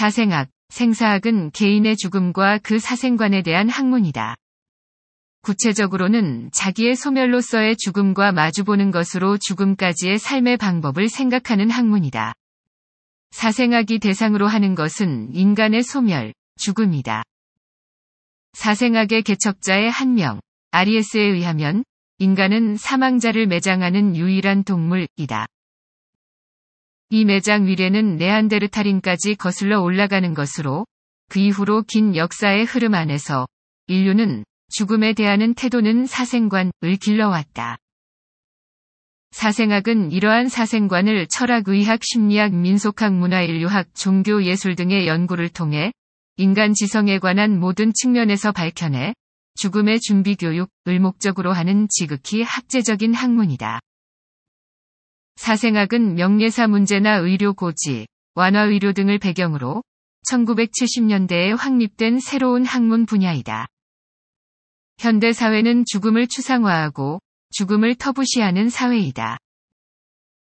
사생학, 생사학은 개인의 죽음과 그 사생관에 대한 학문이다. 구체적으로는 자기의 소멸로서의 죽음과 마주보는 것으로 죽음까지의 삶의 방법을 생각하는 학문이다. 사생학이 대상으로 하는 것은 인간의 소멸, 죽음이다. 사생학의 개척자의 한 명, 아리에스에 의하면 인간은 사망자를 매장하는 유일한 동물이다. 이 매장 위례는 네안데르탈인까지 거슬러 올라가는 것으로 그 이후로 긴 역사의 흐름 안에서 인류는 죽음에 대하는 태도는 사생관을 길러왔다. 사생학은 이러한 사생관을 철학, 의학, 심리학, 민속학, 문화, 인류학, 종교, 예술 등의 연구를 통해 인간 지성에 관한 모든 측면에서 밝혀내 죽음의 준비 교육을 목적으로 하는 지극히 학제적인 학문이다. 사생학은 명예사 문제나 의료 고지, 완화 의료 등을 배경으로 1970년대에 확립된 새로운 학문 분야이다. 현대 사회는 죽음을 추상화하고 죽음을 터부시하는 사회이다.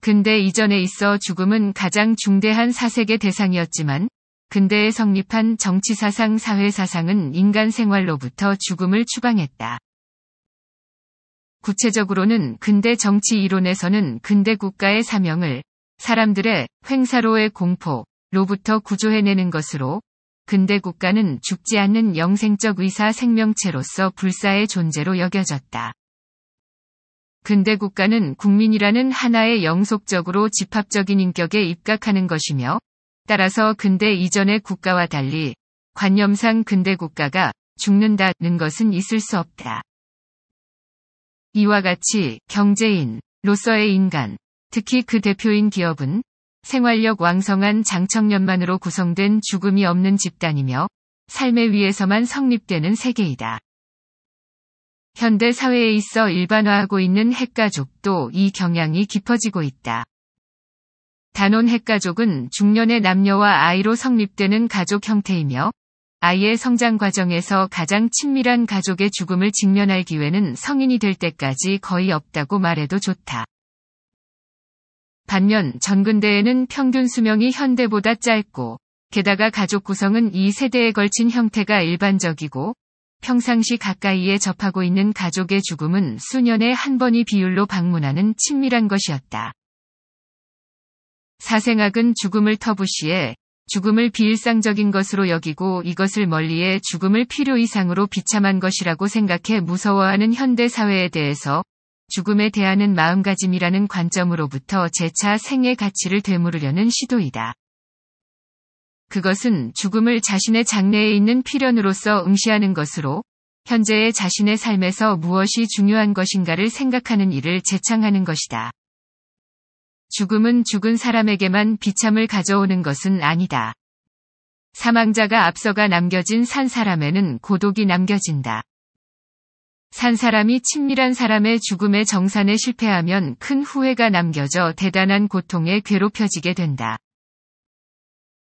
근대 이전에 있어 죽음은 가장 중대한 사색의 대상이었지만 근대에 성립한 정치사상 사회사상은 인간 생활로부터 죽음을 추방했다. 구체적으로는 근대 정치 이론에서는 근대 국가의 사명을 사람들의 횡사로의 공포로부터 구조해내는 것으로 근대 국가는 죽지 않는 영생적 의사 생명체로서 불사의 존재로 여겨졌다. 근대 국가는 국민이라는 하나의 영속적으로 집합적인 인격에 입각하는 것이며 따라서 근대 이전의 국가와 달리 관념상 근대 국가가 죽는다는 것은 있을 수 없다. 이와 같이 경제인로서의 인간, 특히 그 대표인 기업은 생활력 왕성한 장청년만으로 구성된 죽음이 없는 집단이며 삶의위에서만 성립되는 세계이다. 현대 사회에 있어 일반화하고 있는 핵가족도 이 경향이 깊어지고 있다. 단원 핵가족은 중년의 남녀와 아이로 성립되는 가족 형태이며 아이의 성장 과정에서 가장 친밀한 가족의 죽음을 직면할 기회는 성인이 될 때까지 거의 없다고 말해도 좋다. 반면 전근대에는 평균 수명이 현대보다 짧고 게다가 가족 구성은 이 세대에 걸친 형태가 일반적이고 평상시 가까이에 접하고 있는 가족의 죽음은 수년에 한 번이 비율로 방문하는 친밀한 것이었다. 사생학은 죽음을 터부시해 죽음을 비일상적인 것으로 여기고 이것을 멀리에 죽음을 필요 이상으로 비참한 것이라고 생각해 무서워하는 현대 사회에 대해서 죽음에 대하는 마음가짐이라는 관점으로부터 재차 생의 가치를 되물으려는 시도이다. 그것은 죽음을 자신의 장래에 있는 필연으로서 응시하는 것으로 현재의 자신의 삶에서 무엇이 중요한 것인가를 생각하는 일을 재창하는 것이다. 죽음은 죽은 사람에게만 비참을 가져오는 것은 아니다. 사망자가 앞서가 남겨진 산 사람에는 고독이 남겨진다. 산 사람이 친밀한 사람의 죽음의 정산에 실패하면 큰 후회가 남겨져 대단한 고통에 괴롭혀지게 된다.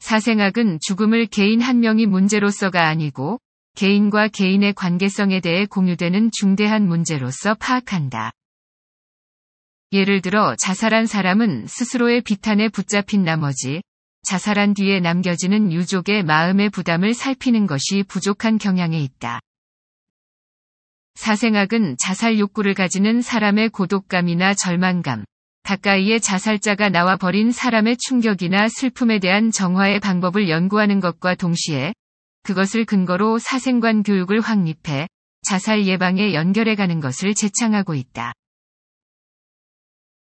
사생학은 죽음을 개인 한 명이 문제로서가 아니고 개인과 개인의 관계성에 대해 공유되는 중대한 문제로서 파악한다. 예를 들어 자살한 사람은 스스로의 비탄에 붙잡힌 나머지 자살한 뒤에 남겨지는 유족의 마음의 부담을 살피는 것이 부족한 경향에 있다. 사생학은 자살 욕구를 가지는 사람의 고독감이나 절망감, 가까이에 자살자가 나와 버린 사람의 충격이나 슬픔에 대한 정화의 방법을 연구하는 것과 동시에 그것을 근거로 사생관 교육을 확립해 자살 예방에 연결해 가는 것을 제창하고 있다.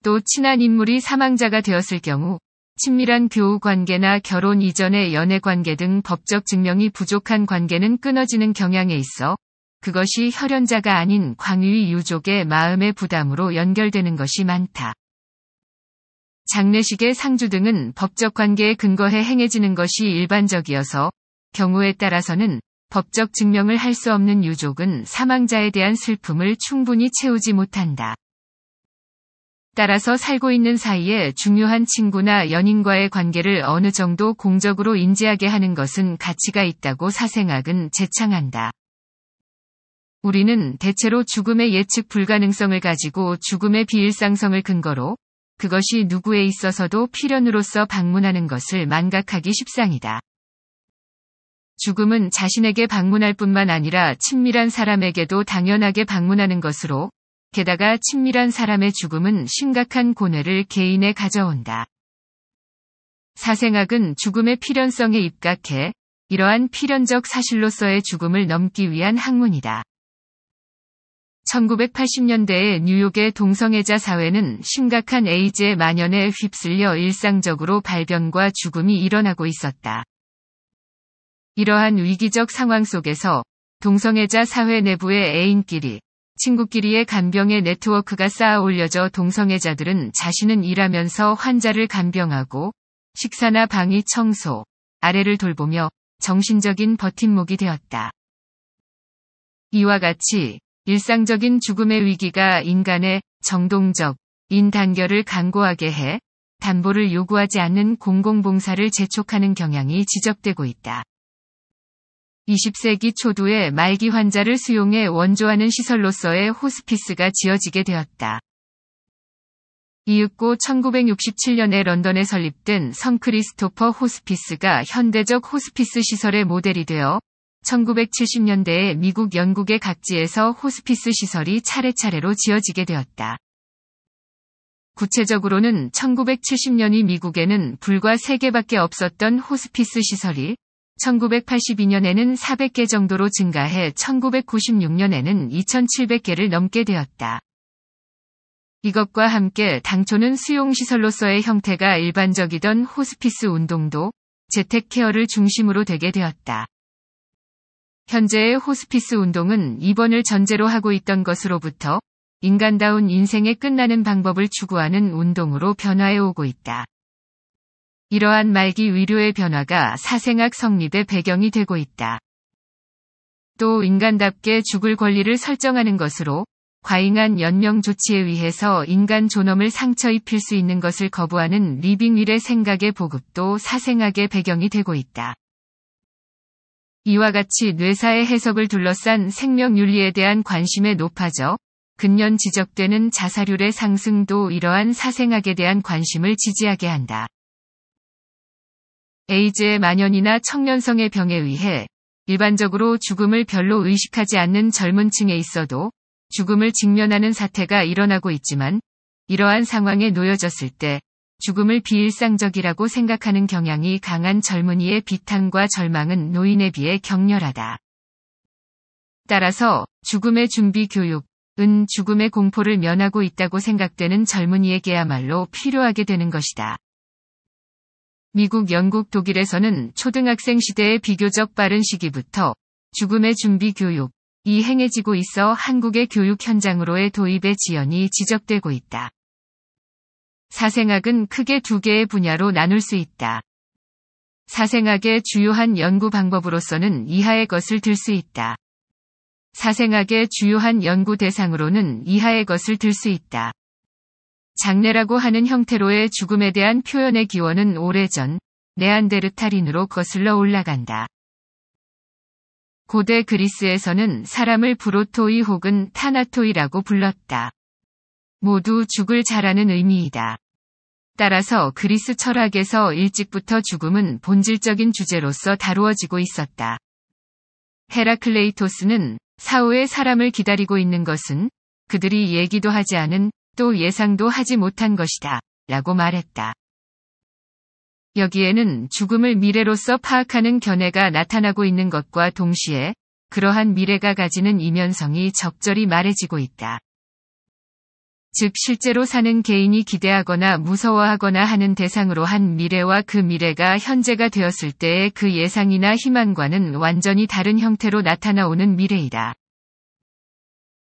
또 친한 인물이 사망자가 되었을 경우 친밀한 교우 관계나 결혼 이전의 연애 관계 등 법적 증명이 부족한 관계는 끊어지는 경향에 있어 그것이 혈연자가 아닌 광위 유족의 마음의 부담으로 연결되는 것이 많다. 장례식의 상주 등은 법적 관계에 근거해 행해지는 것이 일반적이어서 경우에 따라서는 법적 증명을 할 수 없는 유족은 사망자에 대한 슬픔을 충분히 채우지 못한다. 따라서 살고 있는 사이에 중요한 친구나 연인과의 관계를 어느 정도 공적으로 인지하게 하는 것은 가치가 있다고 사생학은 제창한다. 우리는 대체로 죽음의 예측 불가능성을 가지고 죽음의 비일상성을 근거로 그것이 누구에 있어서도 필연으로서 방문하는 것을 망각하기 쉽상이다. 죽음은 자신에게 방문할 뿐만 아니라 친밀한 사람에게도 당연하게 방문하는 것으로 게다가 친밀한 사람의 죽음은 심각한 고뇌를 개인에 가져온다. 사생학은 죽음의 필연성에 입각해 이러한 필연적 사실로서의 죽음을 넘기 위한 학문이다. 1980년대에 뉴욕의 동성애자 사회는 심각한 에이즈의 만연에 휩쓸려 일상적으로 발병과 죽음이 일어나고 있었다. 이러한 위기적 상황 속에서 동성애자 사회 내부의 애인끼리 친구끼리의 간병의 네트워크가 쌓아 올려져 동성애자들은 자신은 일하면서 환자를 간병하고 식사나 방위 청소, 아래를 돌보며 정신적인 버팀목이 되었다. 이와 같이 일상적인 죽음의 위기가 인간의 정동적, 인 단결을 강구하게 해 담보를 요구하지 않는 공공봉사를 재촉하는 경향이 지적되고 있다. 20세기 초두에 말기 환자를 수용해 원조하는 시설로서의 호스피스가 지어지게 되었다. 이윽고 1967년에 런던에 설립된 성 크리스토퍼 호스피스가 현대적 호스피스 시설의 모델이 되어 1970년대에 미국 영국의 각지에서 호스피스 시설이 차례차례로 지어지게 되었다. 구체적으로는 1970년이 미국에는 불과 3개밖에 없었던 호스피스 시설이 1982년에는 400개 정도로 증가해 1996년에는 2,700개를 넘게 되었다. 이것과 함께 당초는 수용시설로서의 형태가 일반적이던 호스피스 운동도 재택케어를 중심으로 되게 되었다. 현재의 호스피스 운동은 입원을 전제로 하고 있던 것으로부터 인간다운 인생의 끝나는 방법을 추구하는 운동으로 변화해 오고 있다. 이러한 말기 위료의 변화가 사생학 성립의 배경이 되고 있다. 또 인간답게 죽을 권리를 설정하는 것으로 과잉한 연명 조치에 의해서 인간 존엄을 상처 입힐 수 있는 것을 거부하는 리빙윌의 생각의 보급도 사생학의 배경이 되고 있다. 이와 같이 뇌사의 해석을 둘러싼 생명윤리에 대한 관심에 높아져 근년 지적되는 자살률의 상승도 이러한 사생학에 대한 관심을 지지하게 한다. 에이즈의 만연이나 청년성의 병에 의해 일반적으로 죽음을 별로 의식하지 않는 젊은 층에 있어도 죽음을 직면하는 사태가 일어나고 있지만 이러한 상황에 놓여졌을 때 죽음을 비일상적이라고 생각하는 경향이 강한 젊은이의 비탄과 절망은 노인에 비해 격렬하다. 따라서 죽음의 준비 교육, 은 죽음의 공포를 면하고 있다고 생각되는 젊은이에게야말로 필요하게 되는 것이다. 미국, 영국, 독일에서는 초등학생 시대의 비교적 빠른 시기부터 죽음의 준비 교육, 이 행해지고 있어 한국의 교육 현장으로의 도입의 지연이 지적되고 있다. 사생학은 크게 두 개의 분야로 나눌 수 있다. 사생학의 주요한 연구 방법으로서는 이하의 것을 들 수 있다. 사생학의 주요한 연구 대상으로는 이하의 것을 들 수 있다. 장례라고 하는 형태로의 죽음에 대한 표현의 기원은 오래전 네안데르탈인으로 거슬러 올라간다. 고대 그리스에서는 사람을 브로토이 혹은 타나토이라고 불렀다. 모두 죽을 자라는 의미이다. 따라서 그리스 철학에서 일찍부터 죽음은 본질적인 주제로서 다루어지고 있었다. 헤라클레이토스는 사후에 사람을 기다리고 있는 것은 그들이 얘기도 하지 않은 또 예상도 하지 못한 것이다. 라고 말했다. 여기에는 죽음을 미래로서 파악하는 견해가 나타나고 있는 것과 동시에 그러한 미래가 가지는 이면성이 적절히 말해지고 있다. 즉 실제로 사는 개인이 기대하거나 무서워하거나 하는 대상으로 한 미래와 그 미래가 현재가 되었을 때의 그 예상이나 희망과는 완전히 다른 형태로 나타나오는 미래이다.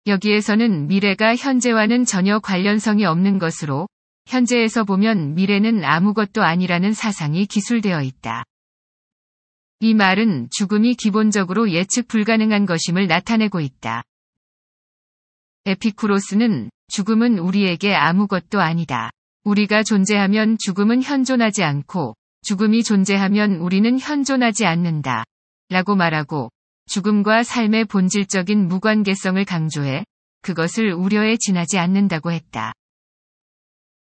여기에서는 미래가 현재와는 전혀 관련성이 없는 것으로 현재에서 보면 미래는 아무것도 아니라는 사상이 기술되어 있다. 이 말은 죽음이 기본적으로 예측 불가능한 것임을 나타내고 있다. 에피쿠로스는 죽음은 우리에게 아무것도 아니다. 우리가 존재하면 죽음은 현존하지 않고 죽음이 존재하면 우리는 현존하지 않는다. 라고 말하고 죽음과 삶의 본질적인 무관계성을 강조해 그것을 우려에 지나지 않는다고 했다.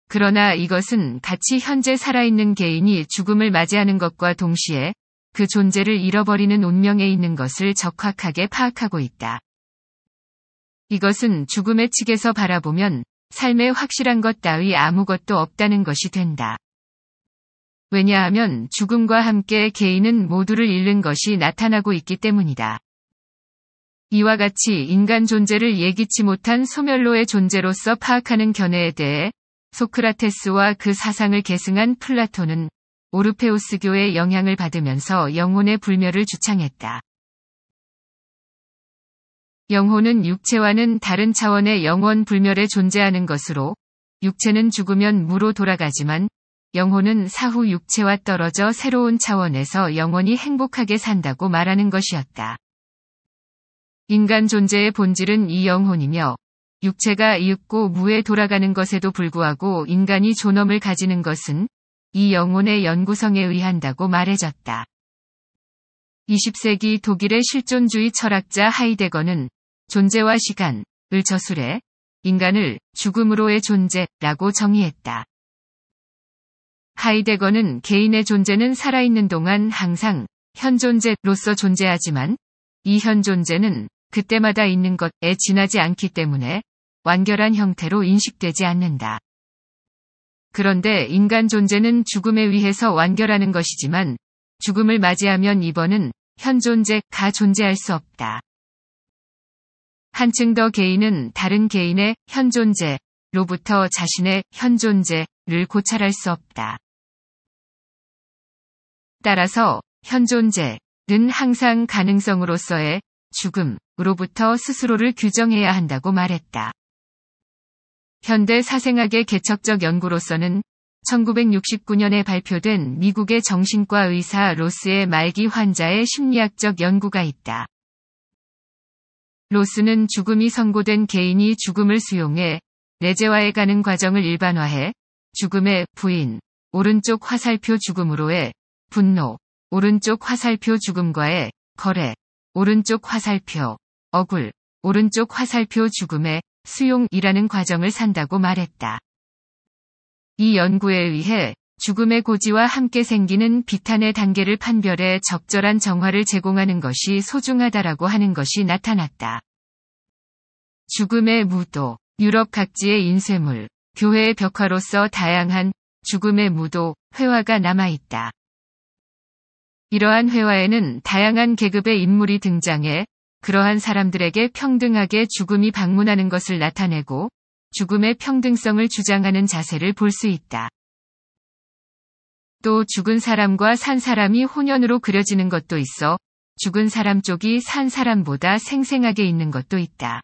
그러나 이것은 같이 현재 살아있는 개인이 죽음을 맞이하는 것과 동시에 그 존재를 잃어버리는 운명에 있는 것을 적확하게 파악하고 있다. 이것은 죽음의 측에서 바라보면 삶에 확실한 것 따위 아무것도 없다는 것이 된다. 왜냐하면 죽음과 함께 개인은 모두를 잃는 것이 나타나고 있기 때문이다. 이와 같이 인간 존재를 예기치 못한 소멸로의 존재로서 파악하는 견해에 대해 소크라테스와 그 사상을 계승한 플라톤은 오르페우스교의 영향을 받으면서 영혼의 불멸을 주창했다. 영혼은 육체와는 다른 차원의 영원 불멸에 존재하는 것으로 육체는 죽으면 무로 돌아가지만 영혼은 사후 육체와 떨어져 새로운 차원에서 영원히 행복하게 산다고 말하는 것이었다. 인간 존재의 본질은 이 영혼이며 육체가 이윽고 무에 돌아가는 것에도 불구하고 인간이 존엄을 가지는 것은 이 영혼의 연구성에 의한다고 말해졌다. 20세기 독일의 실존주의 철학자 하이데거는 존재와 시간을 저술해 인간을 죽음으로의 존재라고 정의했다. 하이데거는 개인의 존재는 살아있는 동안 항상 현존재로서 존재하지만 이 현존재는 그때마다 있는 것에 지나지 않기 때문에 완결한 형태로 인식되지 않는다. 그런데 인간 존재는 죽음에 의해서 완결하는 것이지만 죽음을 맞이하면 이번은 현존재가 존재할 수 없다. 한층 더 개인은 다른 개인의 현존재로부터 자신의 현존재를 고찰할 수 없다. 따라서 현존재는 항상 가능성으로서의 죽음으로부터 스스로를 규정해야 한다고 말했다. 현대 사생학의 개척적 연구로서는 1969년에 발표된 미국의 정신과 의사 로스의 말기 환자의 심리학적 연구가 있다. 로스는 죽음이 선고된 개인이 죽음을 수용해 내재화해 가는 과정을 일반화해 죽음의 부인, 오른쪽 화살표 죽음으로의 분노, 오른쪽 화살표 죽음과의 거래, 오른쪽 화살표, 억울, 오른쪽 화살표 죽음의 수용이라는 과정을 산다고 말했다. 이 연구에 의해 죽음의 고지와 함께 생기는 비탄의 단계를 판별해 적절한 정화를 제공하는 것이 소중하다라고 하는 것이 나타났다. 죽음의 무도, 유럽 각지의 인쇄물, 교회의 벽화로서 다양한 죽음의 무도, 회화가 남아있다. 이러한 회화에는 다양한 계급의 인물이 등장해 그러한 사람들에게 평등하게 죽음이 방문하는 것을 나타내고 죽음의 평등성을 주장하는 자세를 볼 수 있다. 또 죽은 사람과 산 사람이 혼연으로 그려지는 것도 있어 죽은 사람 쪽이 산 사람보다 생생하게 있는 것도 있다.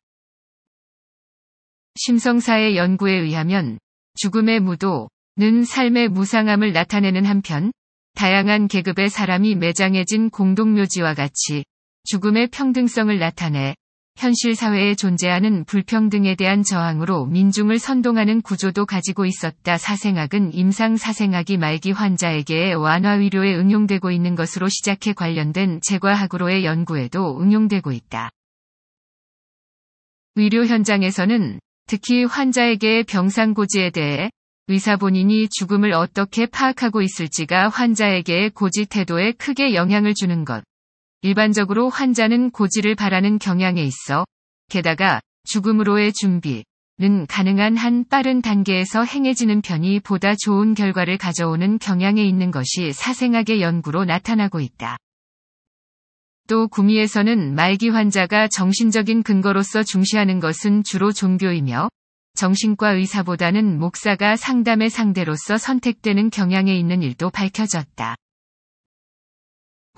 심성사의 연구에 의하면 죽음의 무도는 삶의 무상함을 나타내는 한편 다양한 계급의 사람이 매장해진 공동묘지와 같이 죽음의 평등성을 나타내 현실 사회에 존재하는 불평등에 대한 저항으로 민중을 선동하는 구조도 가지고 있었다. 사생학은 임상 사생학이 말기 환자에게 완화 위료에 응용되고 있는 것으로 시작해 관련된 제과학으로의 연구에도 응용되고 있다. 의료 현장에서는 특히 환자에게 병상고지에 대해 의사 본인이 죽음을 어떻게 파악하고 있을지가 환자에게 고지 태도에 크게 영향을 주는 것. 일반적으로 환자는 고지를 바라는 경향에 있어 게다가 죽음으로의 준비는 가능한 한 빠른 단계에서 행해지는 편이 보다 좋은 결과를 가져오는 경향에 있는 것이 사생학의 연구로 나타나고 있다. 또 구미에서는 말기 환자가 정신적인 근거로서 중시하는 것은 주로 종교이며 정신과 의사보다는 목사가 상담의 상대로서 선택되는 경향에 있는 일도 밝혀졌다.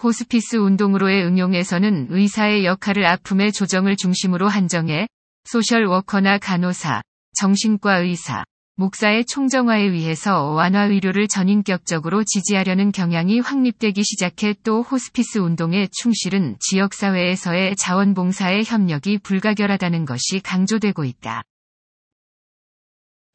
호스피스 운동으로의 응용에서는 의사의 역할을 아픔의 조정을 중심으로 한정해 소셜워커나 간호사, 정신과 의사, 목사의 총정화에 의해서 완화 의료를 전인격적으로 지지하려는 경향이 확립되기 시작해 또 호스피스 운동의 충실은 지역사회에서의 자원봉사의 협력이 불가결하다는 것이 강조되고 있다.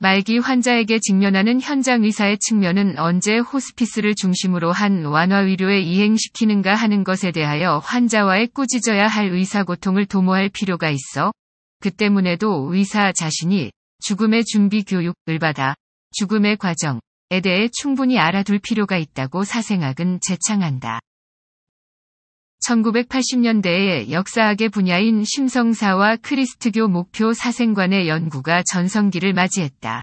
말기 환자에게 직면하는 현장 의사의 측면은 언제 호스피스를 중심으로 한 완화 의료에 이행시키는가 하는 것에 대하여 환자와의 꾸짖어야 할 의사 고통을 도모할 필요가 있어 그 때문에도 의사 자신이 죽음의 준비 교육을 받아 죽음의 과정에 대해 충분히 알아둘 필요가 있다고 사생학은 재창한다. 1980년대에 역사학의 분야인 심성사와 크리스트교 목표 사생관의 연구가 전성기를 맞이했다.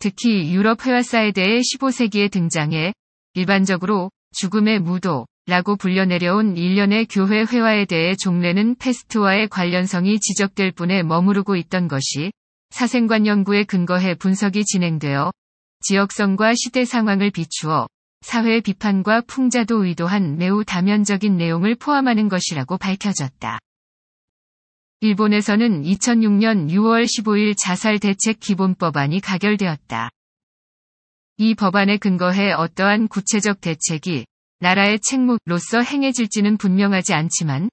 특히 유럽 회화사에 대해 15세기에 등장해 일반적으로 죽음의 무도라고 불려내려온 일련의 교회 회화에 대해 종래는 페스트와의 관련성이 지적될 뿐에 머무르고 있던 것이 사생관 연구에 근거해 분석이 진행되어 지역성과 시대 상황을 비추어 사회 비판과 풍자도 의도한 매우 다면적인 내용을 포함하는 것이라고 밝혀졌다. 일본에서는 2006년 6월 15일 자살 대책 기본법안이 가결되었다. 이 법안에 근거해 어떠한 구체적 대책이 나라의 책무로서 행해질지는 분명하지 않지만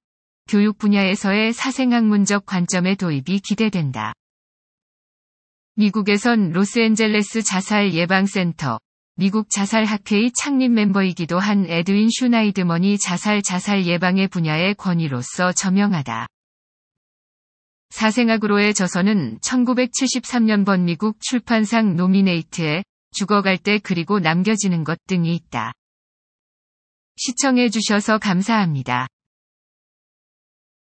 교육 분야에서의 사생학문적 관점의 도입이 기대된다. 미국에선 로스앤젤레스 자살 예방센터 미국 자살학회의 창립 멤버이기도 한 에드윈 슈나이드먼이 자살 자살 예방의 분야의 권위로서 저명하다. 사생학으로의 저서는 1973년 번 미국 출판상 노미네이트에 죽어갈 때 그리고 남겨지는 것 등이 있다. 시청해주셔서 감사합니다.